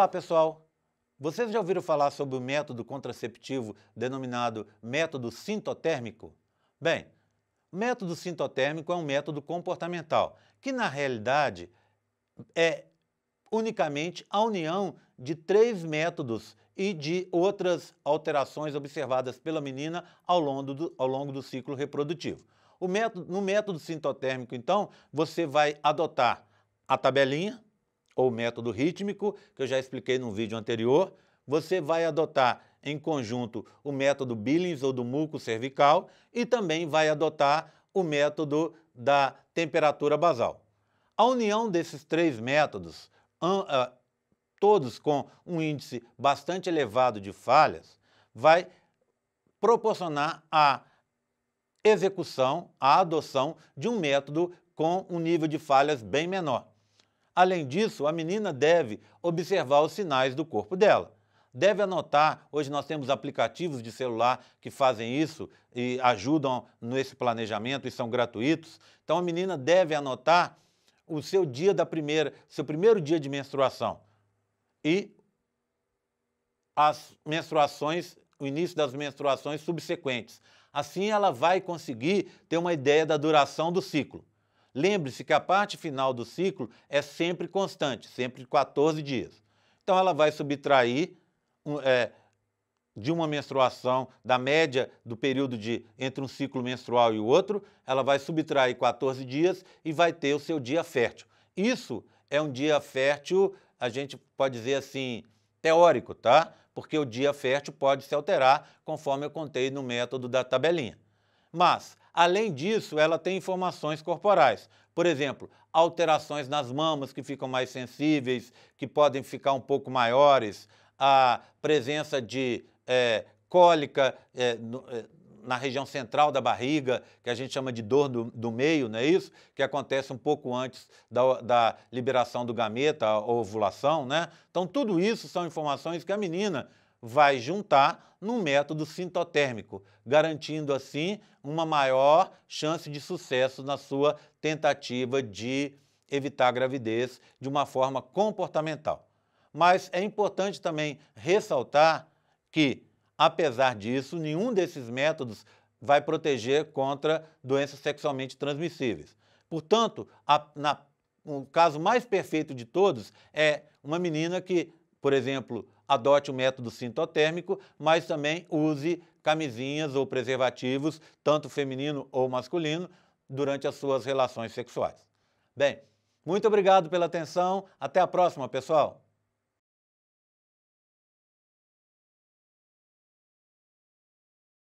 Olá, pessoal! Vocês já ouviram falar sobre o método contraceptivo denominado método sintotérmico? Bem, o método sintotérmico é um método comportamental, que na realidade é unicamente a união de três métodos e de outras alterações observadas pela menina ao longo do, ao longo do ciclo reprodutivo. Método, no método sintotérmico, então, você vai adotar a tabelinha, ou método rítmico, que eu já expliquei num vídeo anterior, você vai adotar em conjunto o método Billings ou do muco cervical e também vai adotar o método da temperatura basal. A união desses três métodos, ah, todos com um índice bastante elevado de falhas, vai proporcionar a execução, a adoção de um método com um nível de falhas bem menor. Além disso, a menina deve observar os sinais do corpo dela. Deve anotar, hoje nós temos aplicativos de celular que fazem isso e ajudam nesse planejamento e são gratuitos. Então a menina deve anotar o seu dia da primeira, seu primeiro dia de menstruação e as menstruações, o início das menstruações subsequentes. Assim ela vai conseguir ter uma ideia da duração do ciclo. Lembre-se que a parte final do ciclo é sempre constante, sempre 14 dias. Então ela vai subtrair é, de uma menstruação, da média do período de entre um ciclo menstrual e o outro, ela vai subtrair 14 dias e vai ter o seu dia fértil. Isso é um dia fértil, a gente pode dizer assim, teórico, tá? Porque o dia fértil pode se alterar, conforme eu contei no método da tabelinha. Mas Além disso, ela tem informações corporais. Por exemplo, alterações nas mamas que ficam mais sensíveis, que podem ficar um pouco maiores, a presença de é, cólica é, no, é, na região central da barriga, que a gente chama de dor do, do meio, não é isso? Que acontece um pouco antes da, da, liberação do gameta, a ovulação, né? Então, tudo isso são informações que a menina vai juntar no método sintotérmico, garantindo assim uma maior chance de sucesso na sua tentativa de evitar a gravidez de uma forma comportamental. Mas é importante também ressaltar que, apesar disso, nenhum desses métodos vai proteger contra doenças sexualmente transmissíveis. Portanto, a, na, o caso mais perfeito de todos é uma menina que, por exemplo, adote o método sintotérmico, mas também use camisinhas ou preservativos, tanto feminino ou masculino, durante as suas relações sexuais. Bem, muito obrigado pela atenção. Até a próxima, pessoal!